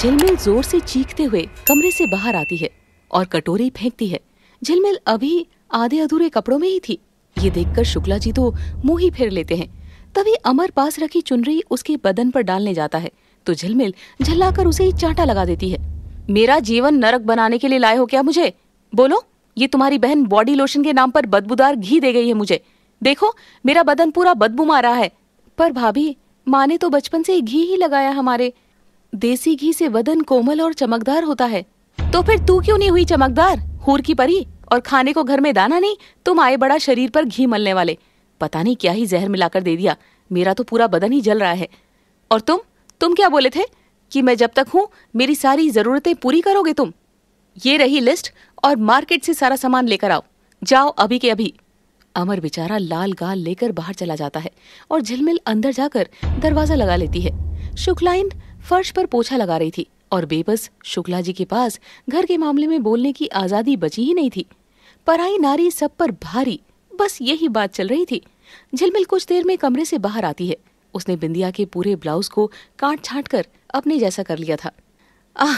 झिलमिल जोर से चीखते हुए कमरे से बाहर आती है और कटोरी फेंकती है झिलमिल अभी आधे अधूरे कपड़ों में ही थी ये देखकर शुक्ला जी तो मुंह ही फेर लेते हैं तभी अमर पास रखी चुनरी उसके बदन पर डालने जाता है तो झिलमिल झल्लाकर उसे चांटा लगा देती है मेरा जीवन नरक बनाने के लिए लाए हो क्या मुझे बोलो ये तुम्हारी बहन बॉडी लोशन के नाम पर बदबूदार घी दे गई है मुझे देखो मेरा बदन पूरा बदबू मारा है पर भाभी माँ ने तो बचपन से घी ही लगाया हमारे देसी घी से वदन कोमल और चमकदार होता है तो फिर तू क्यों नहीं हुई चमकदार हूर की परी और खाने को घर में दाना नहीं तुम आए बड़ा शरीर पर घी मलने वाले पता नहीं क्या ही जहर मिलाकर दे दिया मेरा तो पूरा बदन ही जल रहा है और तुम तुम क्या बोले थे कि मैं जब तक हूँ मेरी सारी जरूरतें पूरी करोगे तुम ये रही लिस्ट और मार्केट से सारा सामान लेकर आओ जाओ अभी के अभी अमर बेचारा लाल गाल लेकर बाहर चला जाता है और झिलमिल अंदर जाकर दरवाजा लगा लेती है शुक्लाइन फर्श पर पोछा लगा रही थी और बेबस शुक्ला जी के पास घर के मामले में बोलने की आजादी बची ही नहीं थी पराई नारी सब पर भारी बस यही बात चल रही थी झिलमिल कुछ देर में कमरे से बाहर आती है उसने बिंदिया के पूरे ब्लाउज को काट छाट कर अपने जैसा कर लिया था आह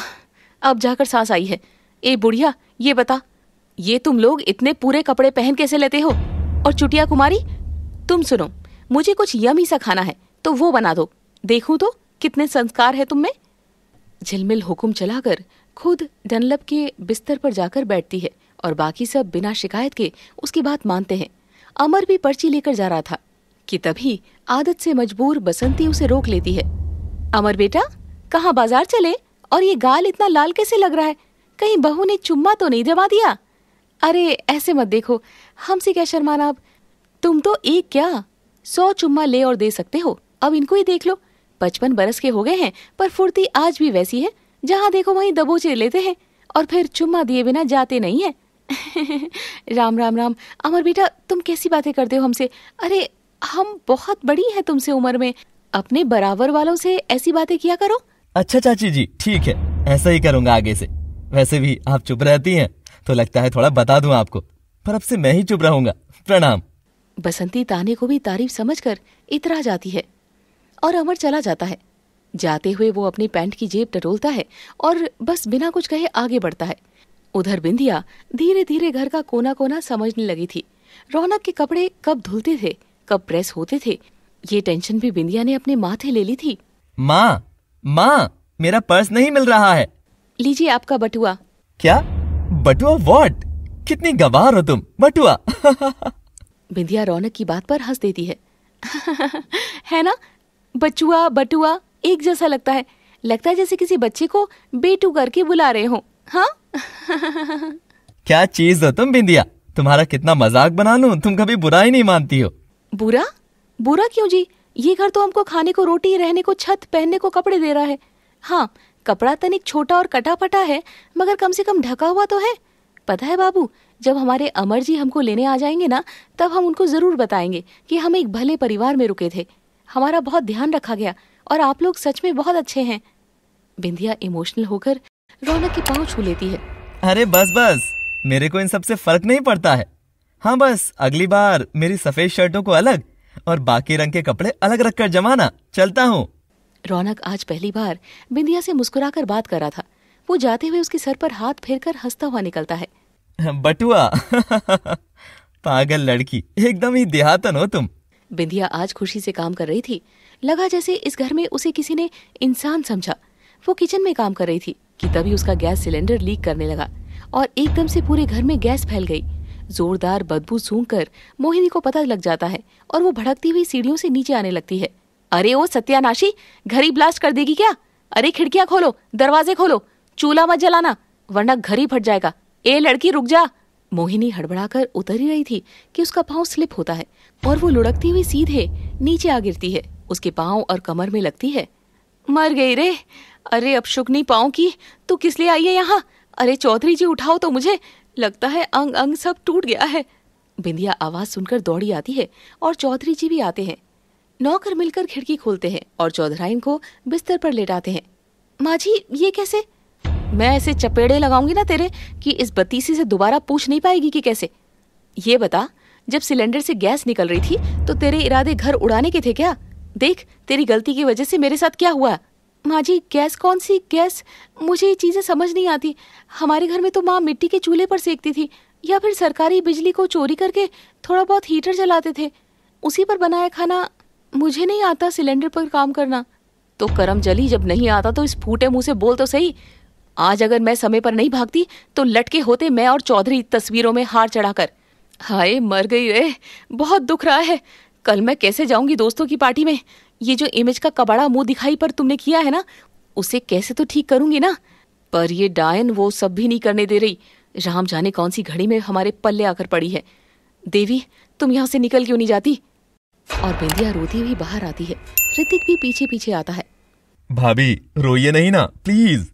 अब जाकर सांस आई है ए बुढ़िया ये बता ये तुम लोग इतने पूरे कपड़े पहन कैसे लेते हो और चुटिया कुमारी तुम सुनो मुझे कुछ यम ही सा खाना है तो वो बना दो देखूं तो कितने संस्कार है तुम्हें झिलमिल हुक्म चलाकर खुद डनलब के बिस्तर पर जाकर बैठती है और बाकी सब बिना शिकायत के उसकी बात मानते हैं अमर भी पर्ची लेकर जा रहा था कि तभी आदत से मजबूर बसंती उसे रोक लेती है अमर बेटा कहाँ बाजार चले और ये गाल इतना लाल कैसे लग रहा है कहीं बहू ने चुम्मा तो नहीं जमा दिया अरे ऐसे मत देखो हमसे क्या शर्माना अब तुम तो एक क्या सौ चुम्मा ले और दे सकते हो अब इनको ही देख लो पचपन बरस के हो गए हैं पर फुर्ती आज भी वैसी है जहाँ देखो वहीं दबोचे लेते हैं और फिर चुम्मा दिए बिना जाते नहीं है राम राम राम अमर बेटा तुम कैसी बातें करते हो हमसे अरे हम बहुत बड़ी हैं तुमसे उम्र में अपने बराबर वालों से ऐसी बातें किया करो अच्छा चाची जी ठीक है ऐसा ही करूंगा आगे से वैसे भी आप चुप रहती हैं तो लगता है थोड़ा बता दूं आपको पर अब से मैं ही चुप रहूंगा प्रणाम बसंती ताने को भी तारीफ समझकर इतरा जाती है और अमर चला जाता है जाते हुए वो अपनी पैंट की जेब टटोलता है और बस बिना कुछ कहे आगे बढ़ता है उधर बिंदिया धीरे धीरे घर का कोना कोना समझने लगी थी रौनक के कपड़े कब धुलते थे कब प्रेस होते थे ये टेंशन भी बिंदिया ने अपने माथे ले ली थी माँ माँ मेरा पर्स नहीं मिल रहा है लीजिए आपका बटुआ क्या बटुआ वॉट कितनी गवार हो तुम बटुआ बिंदिया रौनक की बात पर हंस देती है है ना बचुआ बटुआ एक जैसा लगता है लगता है जैसे किसी बच्चे को बेटू करके बुला रहे हो हाँ क्या चीज हो तुम बिंदिया तुम्हारा कितना मजाक बना लू तुम कभी बुरा ही नहीं मानती हो बुरा बुरा क्यों जी ये घर तो हमको खाने को रोटी रहने को छत पहनने को कपड़े दे रहा है हाँ कपड़ा तनिक छोटा और कटा पटा है मगर कम से कम ढका हुआ तो है पता है बाबू जब हमारे अमर जी हमको लेने आ जाएंगे ना तब हम उनको जरूर बताएंगे कि हम एक भले परिवार में रुके थे हमारा बहुत ध्यान रखा गया और आप लोग सच में बहुत अच्छे हैं बिंदिया इमोशनल होकर रौनक के पाँव छू लेती है अरे बस बस मेरे को इन सब से फर्क नहीं पड़ता है हाँ बस अगली बार मेरी सफेद शर्टों को अलग और बाकी रंग के कपड़े अलग रख कर जमाना चलता हूँ रौनक आज पहली बार बिंदिया से मुस्कुराकर बात कर रहा था वो जाते हुए उसके सर पर हाथ फेर कर हंसता हुआ निकलता है बटुआ पागल लड़की एकदम ही देहातन हो तुम बिंदिया आज खुशी से काम कर रही थी लगा जैसे इस घर में उसे किसी ने इंसान समझा वो किचन में काम कर रही थी कि तभी उसका गैस सिलेंडर लीक करने लगा और एकदम से पूरे घर में गैस फैल गई जोरदार बदबू सूंघ कर मोहिनी को पता लग जाता है और वो भड़कती हुई सीढ़ियों से नीचे आने लगती है अरे ओ सत्यानाशी घर ही ब्लास्ट कर देगी क्या अरे खिड़कियां खोलो दरवाजे खोलो चूल्हा मत जलाना वरना घर ही फट जाएगा ए लड़की रुक जा मोहिनी हड़बड़ाकर उतर ही रही थी कि उसका पाँव स्लिप होता है और वो लुढ़कती हुई सीधे नीचे आ गिरती है उसके पाँव और कमर में लगती है मर गई रे अरे अब शुकनी पाँव की तू किस लिए आई है यहाँ अरे चौधरी जी उठाओ तो मुझे लगता है अंग अंग सब टूट गया है बिंदिया आवाज सुनकर दौड़ी आती है और चौधरी जी भी आते हैं नौकर मिलकर खिड़की खोलते हैं और चौधराइन को बिस्तर पर लेटाते हैं माझी ये कैसे मैं ऐसे चपेड़े लगाऊंगी ना तेरे कि इस बतीसी से दोबारा पूछ नहीं पाएगी कि कैसे ये बता जब सिलेंडर से गैस निकल रही थी तो तेरे इरादे घर उड़ाने के थे क्या देख तेरी गलती की वजह से मेरे साथ क्या हुआ माँ जी गैस कौन सी गैस मुझे ये चीज़ें समझ नहीं आती हमारे घर में तो माँ मिट्टी के चूल्हे पर सेकती थी या फिर सरकारी बिजली को चोरी करके थोड़ा बहुत हीटर जलाते थे उसी पर बनाया खाना मुझे नहीं आता सिलेंडर पर काम करना तो करम जली जब नहीं आता तो इस फूटे मुंह से बोल तो सही आज अगर मैं समय पर नहीं भागती तो लटके होते मैं और चौधरी तस्वीरों में हार चढ़ाकर हाय मर गई रे बहुत दुख रहा है कल मैं कैसे जाऊंगी दोस्तों की पार्टी में ये जो इमेज का कबाड़ा मुंह दिखाई पर तुमने किया है ना उसे कैसे तो ठीक करूंगी ना पर ये डायन वो सब भी नहीं करने दे रही राम जाने कौन सी घड़ी में हमारे पल्ले आकर पड़ी है देवी तुम यहाँ से निकल क्यों नहीं जाती और बिंदिया रोती हुई बाहर आती है ऋतिक भी पीछे पीछे आता है भाभी रोइए नहीं ना प्लीज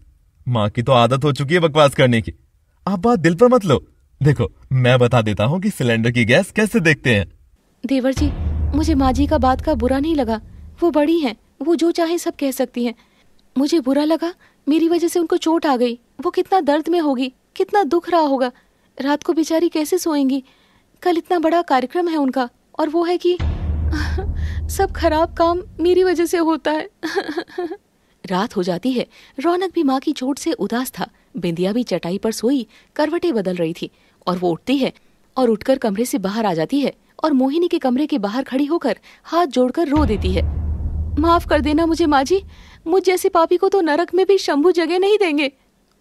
माँ की तो आदत हो चुकी है बकवास करने की आप बात दिल पर मत लो देखो मैं बता देता हूँ कि सिलेंडर की गैस कैसे देखते हैं देवर जी मुझे माँ जी का बात का बुरा नहीं लगा वो बड़ी हैं वो जो चाहे सब कह सकती हैं मुझे बुरा लगा मेरी वजह से उनको चोट आ गई वो कितना दर्द में होगी कितना दुख रहा होगा रात को बेचारी कैसे सोएंगी कल इतना बड़ा कार्यक्रम है उनका और वो है कि सब खराब काम मेरी वजह से होता है रात हो जाती है रौनक भी माँ की चोट से उदास था बिंदिया भी चटाई पर सोई करवटे बदल रही थी और वो उठती है और उठकर कमरे से बाहर आ जाती है और मोहिनी के कमरे के बाहर खड़ी होकर हाथ जोड़कर रो देती है माफ कर देना मुझे माँ जी मुझ जैसे पापी को तो नरक में भी शंभू जगह नहीं देंगे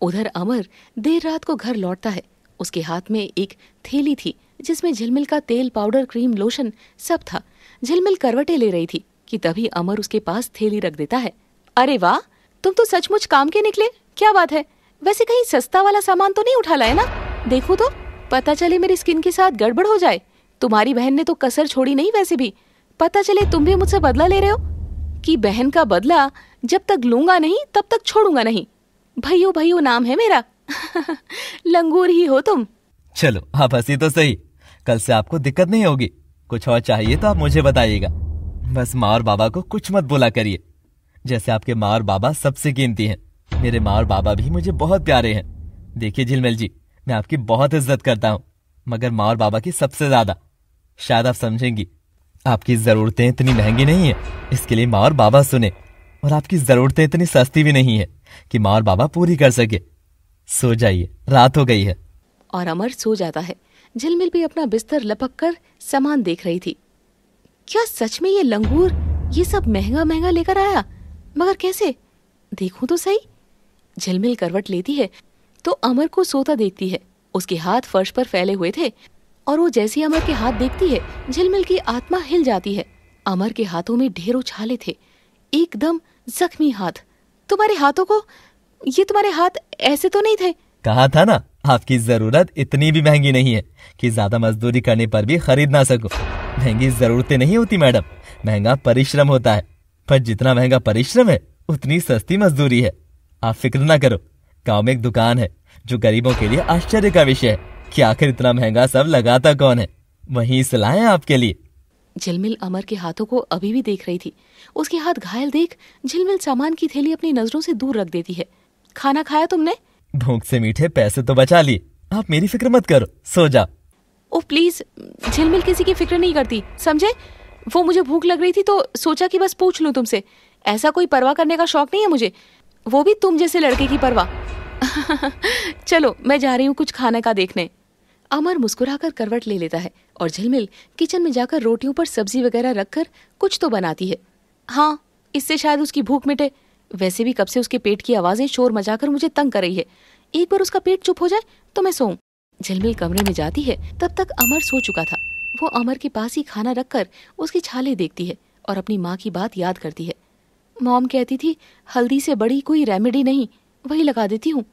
उधर अमर देर रात को घर लौटता है उसके हाथ में एक थैली थी जिसमें झिलमिल का तेल पाउडर क्रीम लोशन सब था झिलमिल करवटे ले रही थी कि तभी अमर उसके पास थैली रख देता है अरे वाह तुम तो सचमुच काम के निकले क्या बात है वैसे कहीं सस्ता वाला सामान तो नहीं उठा लाए ना देखो तो पता चले मेरी स्किन के साथ गड़बड़ हो जाए तुम्हारी बहन ने तो कसर छोड़ी नहीं वैसे भी पता चले तुम भी मुझसे बदला ले रहे हो कि बहन का बदला जब तक लूंगा नहीं तब तक छोड़ूंगा नहीं भैयो भैयो नाम है मेरा लंगूर ही हो तुम चलो आप हंसी तो सही कल से आपको दिक्कत नहीं होगी कुछ और चाहिए तो आप मुझे बताइएगा बस माँ और बाबा को कुछ मत बोला करिए जैसे आपके माँ और बाबा सबसे कीमती हैं मेरे माँ और बाबा भी मुझे बहुत प्यारे हैं देखिए झिलमिल जी मैं आपकी बहुत इज्जत करता हूँ मगर माँ और बाबा की सबसे ज्यादा शायद आप समझेंगी आपकी जरूरतें इतनी महंगी नहीं है इसके लिए माँ और बाबा सुने और आपकी जरूरतें इतनी सस्ती भी नहीं है कि माँ और बाबा पूरी कर सके सो जाइए रात हो गई है और अमर सो जाता है झिलमिल भी अपना बिस्तर लपक कर सामान देख रही थी क्या सच में ये लंगूर ये सब महंगा महंगा लेकर आया मगर कैसे देखू तो सही झिलमिल करवट लेती है तो अमर को सोता देखती है उसके हाथ फर्श पर फैले हुए थे और वो जैसे अमर के हाथ देखती है झिलमिल की आत्मा हिल जाती है अमर के हाथों में ढेरों छाले थे एकदम जख्मी हाथ तुम्हारे हाथों को ये तुम्हारे हाथ ऐसे तो नहीं थे कहा था ना आपकी जरूरत इतनी भी महंगी नहीं है कि ज्यादा मजदूरी करने पर भी खरीद ना सको महंगी जरूरतें नहीं होती मैडम महंगा परिश्रम होता है पर जितना महंगा परिश्रम है उतनी सस्ती मजदूरी है आप फिक्र ना करो गाँव में एक दुकान है जो गरीबों के लिए आश्चर्य का विषय है की आखिर इतना महंगा सब लगाता कौन है वही सलाह आपके लिए झिलमिल अमर के हाथों को अभी भी देख रही थी उसके हाथ घायल देख झिलमिल सामान की थैली अपनी नजरों से दूर रख देती है खाना खाया तुमने भूख से मीठे पैसे तो बचा लिए आप मेरी फिक्र मत करो सो जाओ ओ प्लीज झिलमिल किसी की फिक्र नहीं करती समझे वो मुझे भूख लग रही थी तो सोचा कि बस पूछ लूँ तुमसे ऐसा कोई परवाह करने का शौक नहीं है मुझे वो भी तुम जैसे लड़के की परवाह चलो मैं जा रही हूँ कुछ खाने का देखने अमर मुस्कुराकर करवट ले लेता है और झिलमिल किचन में जाकर रोटियों पर सब्जी वगैरह रखकर कुछ तो बनाती है हाँ इससे शायद उसकी भूख मिटे वैसे भी कब से उसके पेट की आवाजें शोर मचाकर मुझे तंग कर रही है एक बार उसका पेट चुप हो जाए तो मैं सोऊं झिलमिल कमरे में जाती है तब तक अमर सो चुका था वो अमर के पास ही खाना रखकर उसकी छाले देखती है और अपनी माँ की बात याद करती है मॉम कहती थी हल्दी से बड़ी कोई रेमेडी नहीं वही लगा देती हूँ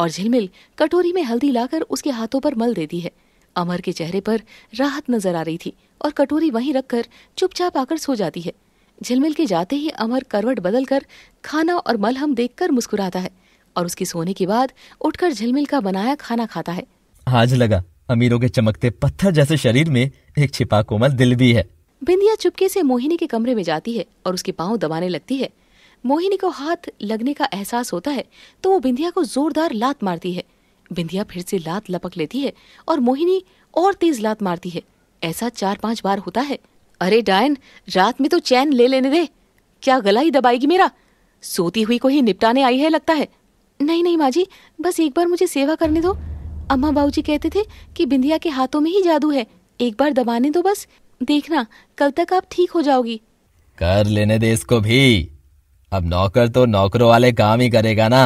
और झिलमिल कटोरी में हल्दी लाकर उसके हाथों पर मल देती है अमर के चेहरे पर राहत नजर आ रही थी और कटोरी वहीं रखकर चुपचाप आकर सो जाती है झिलमिल के जाते ही अमर करवट बदल कर खाना और मलहम देखकर मुस्कुराता है और उसके सोने के बाद उठकर झिलमिल का बनाया खाना खाता है आज लगा अमीरों के चमकते पत्थर जैसे शरीर में एक छिपा कोमल दिल भी है बिंदिया चुपके से मोहिनी के कमरे में जाती है और उसके पाँव दबाने लगती है मोहिनी को हाथ लगने का एहसास होता है तो वो बिंदिया को जोरदार लात मारती है बिंदिया फिर से लात लपक लेती है और मोहिनी और तेज लात मारती है ऐसा चार पांच बार होता है अरे डायन रात में तो चैन ले लेने दे क्या गला ही दबाएगी मेरा सोती हुई को ही निपटाने आई है लगता है नहीं नहीं माँ जी बस एक बार मुझे सेवा करने दो अम्मा बाबूजी कहते थे कि बिंदिया के हाथों में ही जादू है एक बार दबाने दो बस देखना कल तक आप ठीक हो जाओगी कर लेने दे इसको भी अब नौकर तो नौकरों वाले काम ही करेगा ना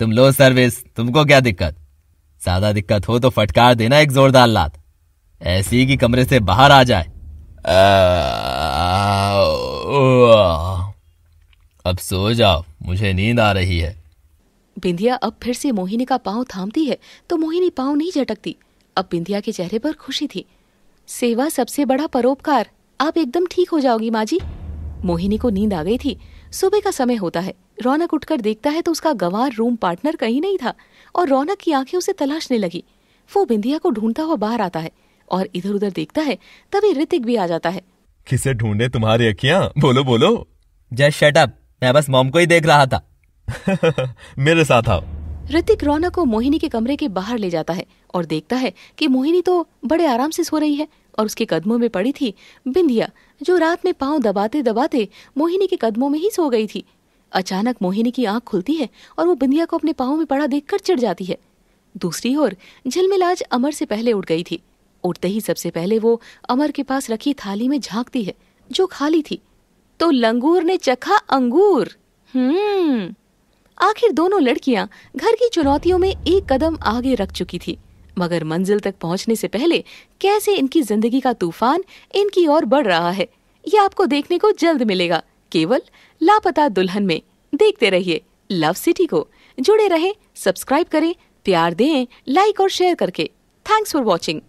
तुम लो सर्विस तुमको क्या दिक्कत ज्यादा दिक्कत हो तो फटकार देना एक जोरदार लात ऐसी की कमरे से बाहर आ जाए अब सो जाओ मुझे नींद आ रही है बिंदिया अब फिर से मोहिनी का पांव थामती है तो मोहिनी पांव नहीं झटकती अब बिंदिया के चेहरे पर खुशी थी सेवा सबसे बड़ा परोपकार आप एकदम ठीक हो जाओगी माँ जी मोहिनी को नींद आ गई थी सुबह का समय होता है रौनक उठकर देखता है तो उसका गवार रूम पार्टनर कहीं नहीं था और रौनक की आंखें उसे तलाशने लगी वो बिंदिया को ढूंढता हुआ बाहर आता है और इधर उधर देखता है तभी ऋतिक भी आ जाता है किसे ढूंढे तुम्हारी अखियाँ बोलो बोलो जय शट अप मैं बस मॉम को ही देख रहा था मेरे साथ आओ ऋतिक रौनक को मोहिनी के कमरे के बाहर ले जाता है और देखता है कि मोहिनी तो बड़े आराम से सो रही है और उसके कदमों में पड़ी थी बिंदिया जो रात में पांव दबाते दबाते मोहिनी के कदमों में ही सो गई थी अचानक मोहिनी की आंख खुलती है और वो बिंदिया को अपने पाँव में पड़ा देखकर चिढ़ जाती है दूसरी ओर झिलमिलाज अमर से पहले उठ गई थी उठते ही सबसे पहले वो अमर के पास रखी थाली में झांकती है जो खाली थी तो लंगूर ने चखा अंगूर हम्म आखिर दोनों लड़कियां घर की चुनौतियों में एक कदम आगे रख चुकी थी मगर मंजिल तक पहुंचने से पहले कैसे इनकी जिंदगी का तूफान इनकी ओर बढ़ रहा है ये आपको देखने को जल्द मिलेगा केवल लापता दुल्हन में देखते रहिए लव सिटी को जुड़े रहें सब्सक्राइब करें प्यार दें लाइक और शेयर करके थैंक्स फॉर वॉचिंग